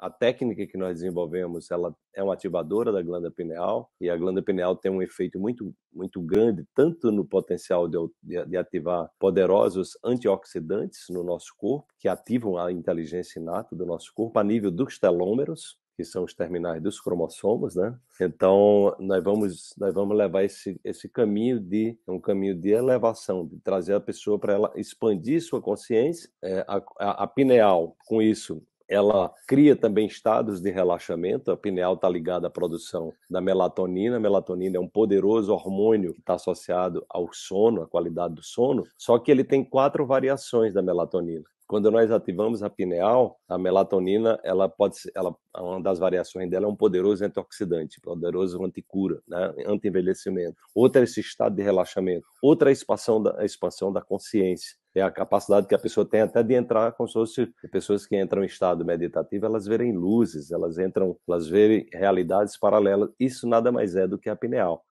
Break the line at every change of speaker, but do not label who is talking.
A técnica que nós desenvolvemos, ela é uma ativadora da glândula pineal e a glândula pineal tem um efeito muito muito grande tanto no potencial de, de ativar poderosos antioxidantes no nosso corpo que ativam a inteligência inata do nosso corpo a nível dos telômeros que são os terminais dos cromossomos, né? Então nós vamos nós vamos levar esse esse caminho de é um caminho de elevação, de trazer a pessoa para ela expandir sua consciência, é, a, a, pineal com isso ela cria também estados de relaxamento. A pineal está ligada à produção da melatonina. A melatonina é um poderoso hormônio que está associado ao sono, à qualidade do sono. Só que ele tem quatro variações da melatonina. Quando nós ativamos a pineal, a melatonina, ela pode ser, ela, uma das variações dela é um poderoso antioxidante, poderoso anticura, né? anti-envelhecimento. Outra é esse estado de relaxamento. Outra é a expansão da, a expansão da consciência é a capacidade que a pessoa tem até de entrar como se fosse pessoas que entram em estado meditativo, elas verem luzes, elas entram, elas verem realidades paralelas. Isso nada mais é do que a pineal.